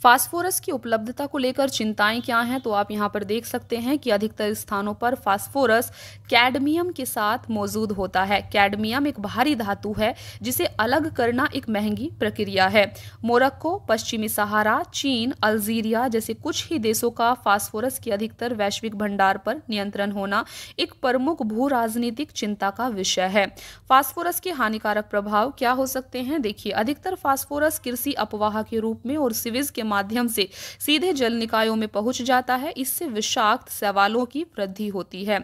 फास्फोरस की उपलब्धता को लेकर चिंताएं क्या हैं तो आप यहां पर देख सकते हैं कि अधिकतर स्थानों पर फास्फोरस कैडमियम के साथ मौजूद होता है कैडमियम एक भारी धातु है जिसे अलग करना एक महंगी प्रक्रिया है मोरक्को पश्चिमी सहारा चीन अल्जीरिया जैसे कुछ ही देशों का फास्फोरस के अधिकतर वैश्विक भंडार पर नियंत्रण होना एक प्रमुख भू राजनीतिक चिंता का विषय है फास्फोरस के हानिकारक प्रभाव क्या हो सकते हैं देखिए अधिकतर फास्फोरस कृषि अपवाह के रूप में और सिविज के माध्यम से सीधे जल निकायों में पहुंच जाता है इससे विषाक्त सवालों की वृद्धि होती है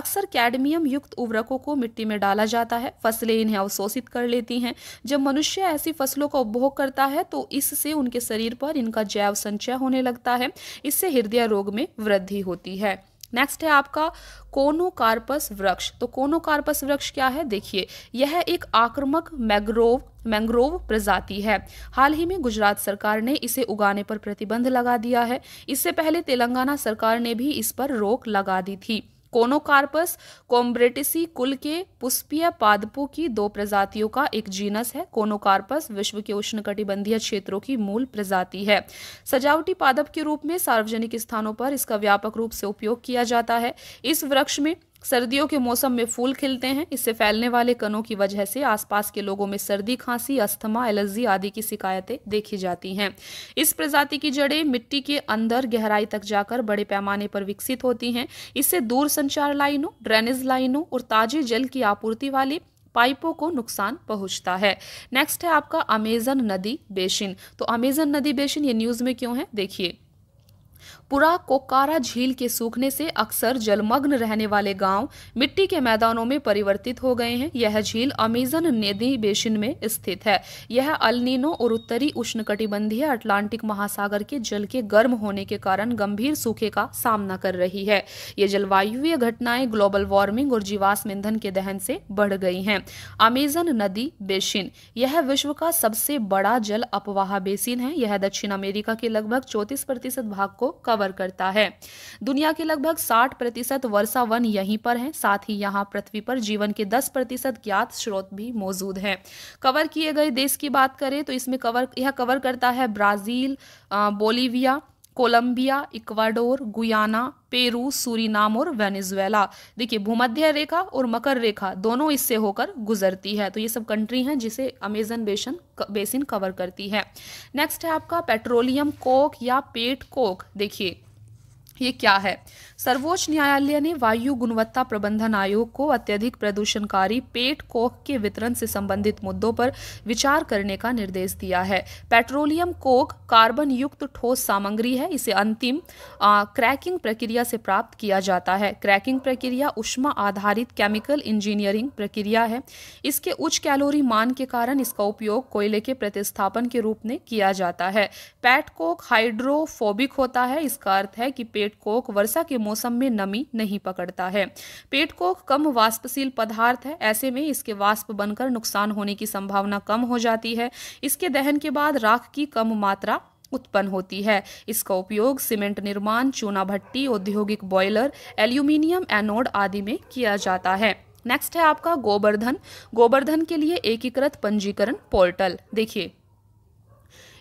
अक्सर कैडमियम युक्त उर्वरकों को मिट्टी में डाला जाता है फसलें इन्हें अवशोषित कर लेती हैं जब मनुष्य ऐसी फसलों का उपभोग करता है तो इससे उनके शरीर पर इनका जैव संचय होने लगता है इससे हृदय रोग में वृद्धि होती है नेक्स्ट है आपका कोनोकार्पस वृक्ष तो कोनोकार्पस वृक्ष क्या है देखिए यह एक आक्रमक मैग्रोव मैंग्रोव प्रजाति है हाल ही में गुजरात सरकार ने इसे उगाने पर प्रतिबंध लगा दिया है इससे पहले तेलंगाना सरकार ने भी इस पर रोक लगा दी थी कोनोकार्पस कोम्ब्रेटिसी कुल के पुष्पीय पादपों की दो प्रजातियों का एक जीनस है कोनोकार्पस विश्व के उष्णकटिबंधीय क्षेत्रों की मूल प्रजाति है सजावटी पादप के रूप में सार्वजनिक स्थानों पर इसका व्यापक रूप से उपयोग किया जाता है इस वृक्ष में सर्दियों के मौसम में फूल खिलते हैं इससे फैलने वाले कणों की वजह से आसपास के लोगों में सर्दी खांसी अस्थमा एलर्जी आदि की शिकायतें देखी जाती हैं इस प्रजाति की जड़ें मिट्टी के अंदर गहराई तक जाकर बड़े पैमाने पर विकसित होती हैं इससे दूर संचार लाइनों ड्रेनेज लाइनों और ताजे जल की आपूर्ति वाली पाइपों को नुकसान पहुंचता है नेक्स्ट है आपका अमेजन नदी बेसिन तो अमेजन नदी बेसिन ये न्यूज़ में क्यों है देखिए पुरा कोकारा झील के सूखने से अक्सर जलमग्न रहने वाले गांव मिट्टी के मैदानों में परिवर्तित हो गए हैं यह झील अमेजन नदी बेसिन में स्थित है यह अलनीनो और उत्तरी उष्णकटिबंधीय अटलांटिक महासागर के जल के गर्म होने के कारण गंभीर सूखे का सामना कर रही है ये जलवायुवीय घटनाएं ग्लोबल वार्मिंग और जीवाश्म ईंधन के दहन से बढ़ गई है अमेजन नदी बेसिन यह विश्व का सबसे बड़ा जल अपवाह बेसिन है यह दक्षिण अमेरिका के लगभग चौतीस प्रतिशत भाग को कवर कवर करता है दुनिया के लगभग 60 प्रतिशत वर्षा वन यहीं पर हैं साथ ही यहाँ पृथ्वी पर जीवन के 10 प्रतिशत ज्ञात स्रोत भी मौजूद हैं कवर किए गए देश की बात करें तो इसमें कवर यह कवर करता है Brazil Bolivia Colombia Ecuador Guyana Peru Suriname और वेनेजुएला देखिए भूमध्य रेखा और मकर रेखा दोनों इससे होकर गुजरती है तो ये सब कंट्री हैं जिसे अमेजन बेसन बेसिन कवर करती है नेक्स्ट है आपका पेट्रोलियम कोक या पेट कोक देखिए ये क्या है सर्वोच्च न्यायालय ने वायु गुणवत्ता प्रबंधन आयोग को अत्यधिक प्रदूषणकारी पेट कोक के वितरण से संबंधित मुद्दों पर विचार करने का निर्देश दिया है पेट्रोलियम कोक कार्बन युक्त ठोस सामग्री है इसे अंतिम आ, क्रैकिंग प्रक्रिया से प्राप्त किया जाता है क्रैकिंग प्रक्रिया उष्मा आधारित केमिकल इंजीनियरिंग प्रक्रिया है इसके उच्च कैलोरी मान के कारण इसका उपयोग कोयले के प्रतिस्थापन के रूप में किया जाता है पैट कोक हाइड्रोफोबिक होता है इसका अर्थ है कि पेट पेट कोक वर्षा के मौसम में नमी नहीं पकड़ता है पेट कोक कम वाष्पशील पदार्थ है ऐसे में इसके वाष्प बनकर नुकसान होने की संभावना कम हो जाती है इसके दहन के बाद राख की कम मात्रा उत्पन्न होती है इसका उपयोग सीमेंट निर्माण चूना भट्टी औद्योगिक बॉयलर एल्यूमिनियम एनोड आदि में किया जाता है नेक्स्ट है आपका गोवर्धन गोवर्धन के लिए एकीकृत पंजीकरण पोर्टल देखिए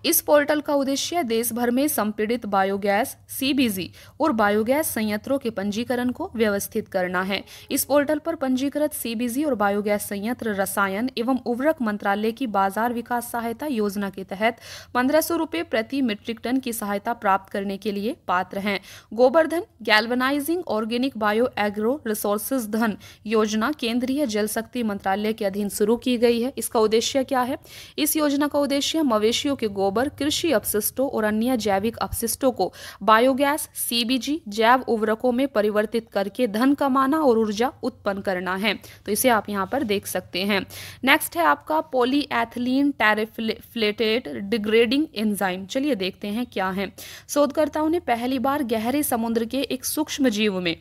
इस पोर्टल का उद्देश्य देश भर में संपीड़ित बायोगैस सीबीजी और बायोगैस संयंत्रों के पंजीकरण को व्यवस्थित करना है इस पोर्टल पर पंजीकृत सीबीजी और बायोगैस संयंत्र रसायन एवं उर्वरक मंत्रालय की बाजार विकास सहायता योजना के तहत पंद्रह सौ प्रति मीट्रिक टन की सहायता प्राप्त करने के लिए पात्र है Govardhan galvanising organic bio agro resources धन योजना केंद्रीय जल शक्ति मंत्रालय के अधीन शुरू की गई है इसका उद्देश्य क्या है इस योजना का उद्देश्य मवेशियों के गो गोबर कृषि अपशिष्टों और अन्य जैविक अपशिष्टों को बायोगैस सीबीजी जैव उर्वरकों में परिवर्तित करके धन कमाना और ऊर्जा उत्पन्न करना है तो इसे आप यहाँ पर देख सकते हैं नेक्स्ट है आपका पोलीएथिलीन टेरिफ्लेटेड डिग्रेडिंग एंजाइम चलिए देखते हैं क्या है शोधकर्ताओं ने पहली बार गहरे समुद्र के एक सूक्ष्म जीव में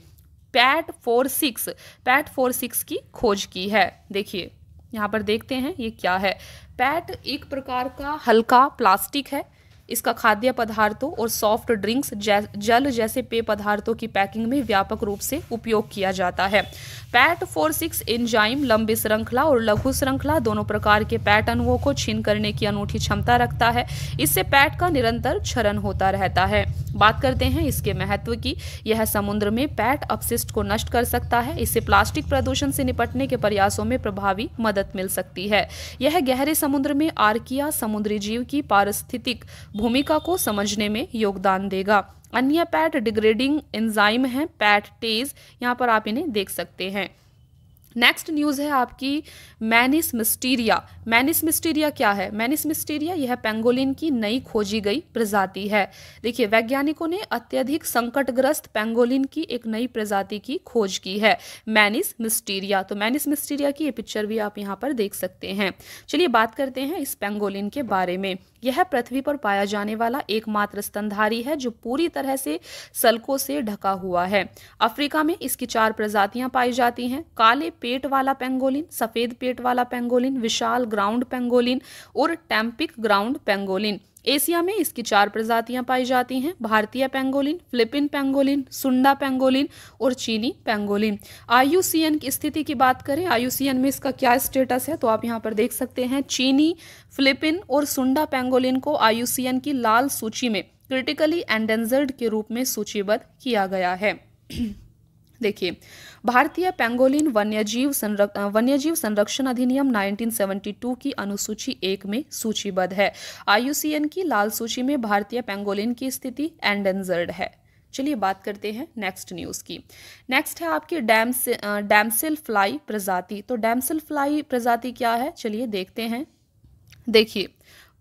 PET four six PET four six की खोज की है देखिए यहाँ पर देखते हैं ये क्या है पैट एक प्रकार का हल्का प्लास्टिक है इसका खाद्य पदार्थों और सॉफ्ट ड्रिंक्स जल जैसे पेय पदार्थों की पैकिंग में व्यापक रूप से उपयोग किया जाता है पैट फोर सिक्स एंजाइम लंबी श्रृंखला और लघु श्रृंखला दोनों प्रकार के पैट अणुओं को छीन करने की अनूठी क्षमता रखता है इससे पैट का निरंतर क्षरण होता रहता है बात करते हैं इसके महत्व की यह समुद्र में पैट अपशिष्ट को नष्ट कर सकता है इससे प्लास्टिक प्रदूषण से निपटने के प्रयासों में प्रभावी मदद मिल सकती है यह गहरे समुद्र में आर्किया समुद्री जीव की पारिस्थितिक भूमिका को समझने में योगदान देगा अन्य पैट डिग्रेडिंग एंजाइम है पैट टेज यहाँ पर आप इन्हें देख सकते हैं नेक्स्ट न्यूज़ है आपकी मैनिस मिस्टीरिया मैनिस मिस्टीरिया क्या है मैनिस मिस्टीरिया यह पेंगोलिन की नई खोजी गई प्रजाति है देखिए वैज्ञानिकों ने अत्यधिक संकटग्रस्त पेंगोलिन की एक नई प्रजाति की खोज की है मैनिस मिस्टीरिया तो मैनिस मिस्टीरिया की ये पिक्चर भी आप यहाँ पर देख सकते हैं चलिए बात करते हैं इस पेंगोलिन के बारे में यह पृथ्वी पर पाया जाने वाला एकमात्र स्तनधारी है जो पूरी तरह से सलकों से ढका हुआ है अफ्रीका में इसकी चार प्रजातियां पाई जाती हैं काले पेट वाला पेंगोलिन सफेद पेट वाला पेंगोलिन विशाल ग्राउंड पेंगोलिन और टैंपिक ग्राउंड पेंगोलिन एशिया में इसकी चार प्रजातियां पाई जाती हैं भारतीय pangolin Philippine pangolin Sunda pangolin और चीनी पेंगोलिन आयुसीएन की स्थिति की बात करें आयुसीएन में इसका क्या स्टेटस है तो आप यहाँ पर देख सकते हैं चीनी फिलिपिन और सुंडा पेंगोलिन को आयुसीएन की लाल सूची में क्रिटिकली एंडेंजर्ड के रूप में सूचीबद्ध किया गया है देखिए भारतीय पेंगोलिन वन्यजीव संरक वन्यजीव संरक्षण अधिनियम 1972 की अनुसूची एक में सूचीबद्ध है आईयूसीएन की लाल सूची में भारतीय पेंगोलिन की स्थिति एंडेंजर्ड है चलिए बात करते हैं नेक्स्ट न्यूज़ की नेक्स्ट है आपकी डैम्स डैमसिल फ्लाई प्रजाति तो डैमसिल फ्लाई प्रजाति क्या है चलिए देखते हैं देखिए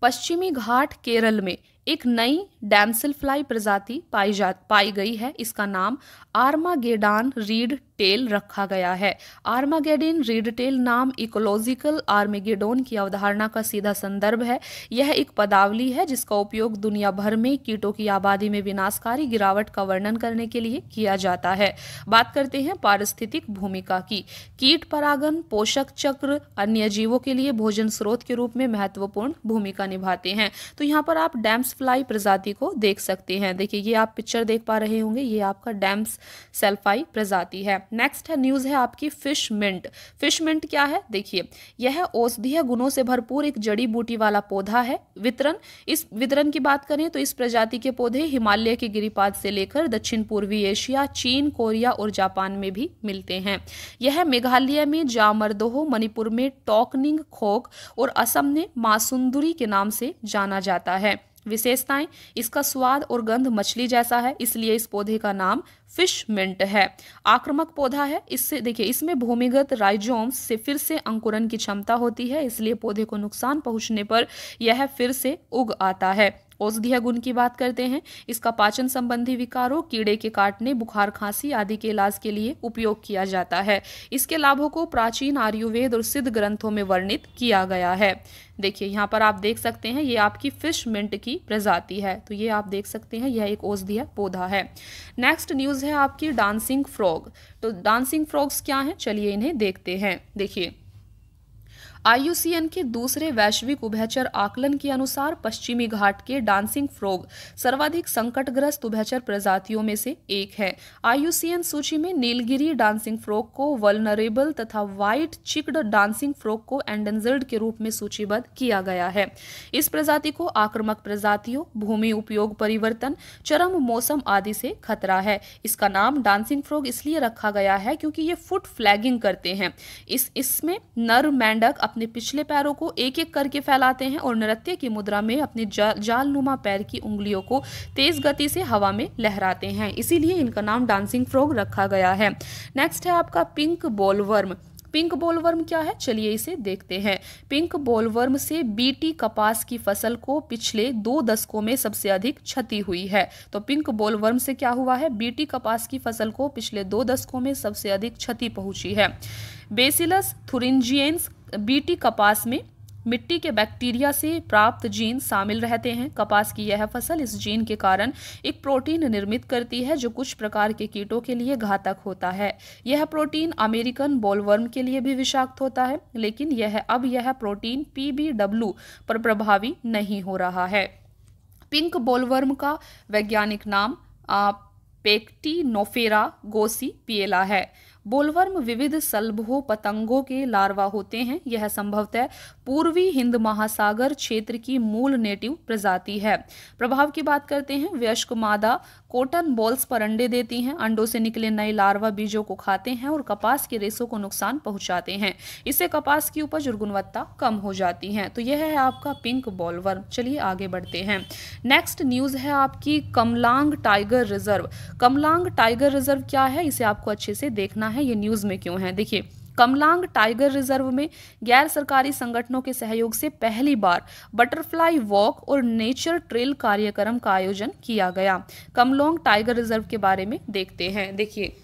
पश्चिमी घाट केरल में एक नई डैमसिल फ्लाई प्रजाति पाई जा पाई गई है इसका नाम आर्मा गेडान रीड टेल रखा गया है आर्मागेडिन रीड टेल नाम इकोलॉजिकल आर्मेगेडोन की अवधारणा का सीधा संदर्भ है यह एक पदावली है जिसका उपयोग दुनिया भर में कीटों की आबादी में विनाशकारी गिरावट का वर्णन करने के लिए किया जाता है बात करते हैं पारिस्थितिक भूमिका की कीट परागन पोषक चक्र अन्य जीवों के लिए भोजन स्रोत के रूप में महत्वपूर्ण भूमिका निभाते हैं तो यहाँ पर आप डैम्स फ्लाई प्रजाति को देख सकते हैं देखिए ये आप पिक्चर देख पा रहे होंगे ये आपका डैम्स सेल्फाई प्रजाति है नेक्स्ट है न्यूज़ है आपकी फिश मिंट फिश मिंट क्या है देखिए यह औषधीय गुणों से भरपूर एक जड़ी बूटी वाला पौधा है वितरण इस वितरण की बात करें तो इस प्रजाति के पौधे हिमालय के गिरिपात से लेकर दक्षिण पूर्वी एशिया चीन कोरिया और जापान में भी मिलते हैं यह मेघालय में जामरदोह मणिपुर में टॉकनिंग खोक और असम में मासुंदुरी के नाम से जाना जाता है विशेषताएं इसका स्वाद और गंध मछली जैसा है इसलिए इस पौधे का नाम फिश मिंट है आक्रमक पौधा है इससे देखिए इसमें भूमिगत राइजोम्स से फिर से अंकुरन की क्षमता होती है इसलिए पौधे को नुकसान पहुंचने पर यह फिर से उग आता है औषधीय गुण की बात करते हैं इसका पाचन संबंधी विकारों कीड़े के काटने बुखार खांसी आदि के इलाज के लिए उपयोग किया जाता है इसके लाभों को प्राचीन आयुर्वेद और सिद्ध ग्रंथों में वर्णित किया गया है देखिए यहाँ पर आप देख सकते हैं ये आपकी फिश मिंट की प्रजाति है तो ये आप देख सकते हैं यह एक औषधीय पौधा है नेक्स्ट न्यूज़ है आपकी डांसिंग फ्रॉग तो डांसिंग फ्रॉग्स क्या है चलिए इन्हें देखते हैं देखिए आईयूसीएन के दूसरे वैश्विक उभयचर आकलन के अनुसार पश्चिमी घाट के डांसिंग फ्रॉग सर्वाधिक संकटग्रस्त उभयचर प्रजातियों में से एक है आईयूसीएन सूची में नीलगिरी डांसिंग फ्रॉग को वलनरेबल तथा व्हाइट चिक्ड डांसिंग फ्रॉग को एंडेंजर्ड के रूप में सूचीबद्ध किया गया है इस प्रजाति को आक्रामक प्रजातियों भूमि उपयोग परिवर्तन चरम मौसम आदि से खतरा है इसका नाम डांसिंग फ्रॉग इसलिए रखा गया है क्योंकि ये फुट फ्लैगिंग करते हैं इस इसमें नर मेंढक अपने पिछले पैरों को एक एक करके फैलाते हैं और नृत्य की मुद्रा में अपने जा, जालनुमा पैर की उंगलियों को तेज गति से हवा में लहराते हैं इसीलिए इनका नाम डांसिंग फ्रॉग रखा गया है नेक्स्ट है आपका पिंक बॉलवर्म पिंक बोलवर्म क्या है चलिए इसे देखते हैं पिंक बोलवर्म से बीटी कपास की फसल को पिछले दो दशकों में सबसे अधिक क्षति हुई है तो पिंक बोलवर्म से क्या हुआ है बीटी कपास की फसल को पिछले दो दशकों में सबसे अधिक क्षति पहुंची है बेसिलस थुरिंजियंस बीटी कपास में मिट्टी के बैक्टीरिया से प्राप्त जीन शामिल रहते हैं कपास की यह फसल इस जीन के कारण एक प्रोटीन निर्मित करती है जो कुछ प्रकार के कीटों के लिए घातक होता है यह प्रोटीन अमेरिकन बोलवर्म के लिए भी विषाक्त होता है लेकिन यह अब यह प्रोटीन पीबीडब्ल्यू पर प्रभावी नहीं हो रहा है पिंक बोलवर्म का वैज्ञानिक नाम पेक्टिनोफेरा गोसी पिएला है बोलवर्म विविध सल्भो पतंगों के लार्वा होते हैं यह संभवतः पूर्वी हिंद महासागर क्षेत्र की मूल नेटिव प्रजाति है प्रभाव की बात करते हैं वयस्क मादा कॉटन बॉल्स पर अंडे देती हैं अंडों से निकले नए लार्वा बीजों को खाते हैं और कपास के रेसों को नुकसान पहुंचाते हैं इससे कपास की उपज और गुणवत्ता कम हो जाती है तो यह है आपका पिंक बॉलवर्म चलिए आगे बढ़ते हैं नेक्स्ट न्यूज है आपकी Kamlang tiger reserve Kamlang tiger reserve क्या है इसे आपको अच्छे से देखना है ये न्यूज में क्यों है देखिए कमलांग टाइगर रिजर्व में गैर सरकारी संगठनों के सहयोग से पहली बार बटरफ्लाई वॉक और नेचर ट्रेल कार्यक्रम का आयोजन किया गया कमलोंग टाइगर रिजर्व के बारे में देखते हैं देखिए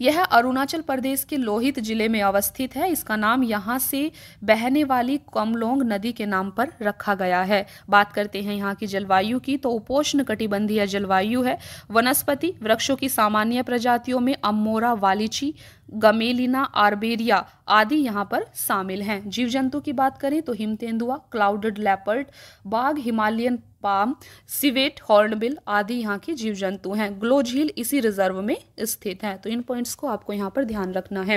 यह अरुणाचल प्रदेश के लोहित जिले में अवस्थित है इसका नाम यहाँ से बहने वाली कमलोंग नदी के नाम पर रखा गया है बात करते हैं यहाँ की जलवायु की तो उपोष्ण कटिबंधीय जलवायु है वनस्पति वृक्षों की सामान्य प्रजातियों में अमोरा वालिची गमेलिना आर्बेरिया आदि यहाँ पर शामिल हैं जीव जंतु की बात करें तो हिम तेंदुआ क्लाउडेड लेपर्ड बाघ हिमालयन पाम सिवेट हॉर्नबिल आदि यहाँ के जीव जंतु हैं ग्लो झील इसी रिजर्व में स्थित है तो इन पॉइंट्स को आपको यहाँ पर ध्यान रखना है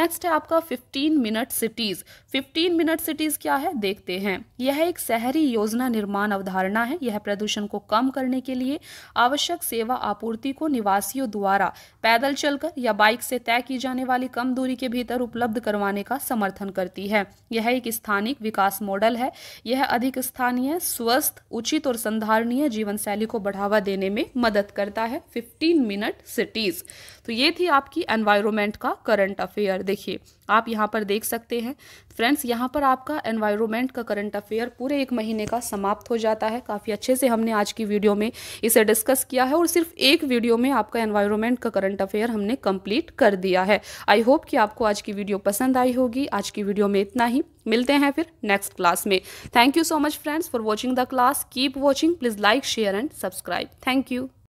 नेक्स्ट है आपका fifteen minute cities fifteen minute cities क्या है देखते हैं यह एक शहरी योजना निर्माण अवधारणा है यह प्रदूषण को कम करने के लिए आवश्यक सेवा आपूर्ति को निवासियों द्वारा पैदल चलकर या बाइक से तय की जाने वाली कम दूरी के भीतर उपलब्ध करवाने का समर्थन करती है यह एक स्थानिक विकास मॉडल है यह अधिक स्थानीय स्वस्थ उचित और संधारणीय जीवन शैली को बढ़ावा देने में मदद करता है 15 मिनट सिटीज़ तो ये थी आपकी एनवायरमेंट का करंट अफेयर देखिए आप यहाँ पर देख सकते हैं फ्रेंड्स यहाँ पर आपका एनवायरमेंट का करंट अफेयर पूरे एक महीने का समाप्त हो जाता है काफ़ी अच्छे से हमने आज की वीडियो में इसे डिस्कस किया है और सिर्फ एक वीडियो में आपका एनवायरमेंट का करंट अफेयर हमने कंप्लीट कर दिया है आई होप कि आपको आज की वीडियो पसंद आई होगी आज की वीडियो में इतना ही मिलते हैं फिर नेक्स्ट क्लास में thank you so much friends for watching the class keep watching please like share and subscribe thank you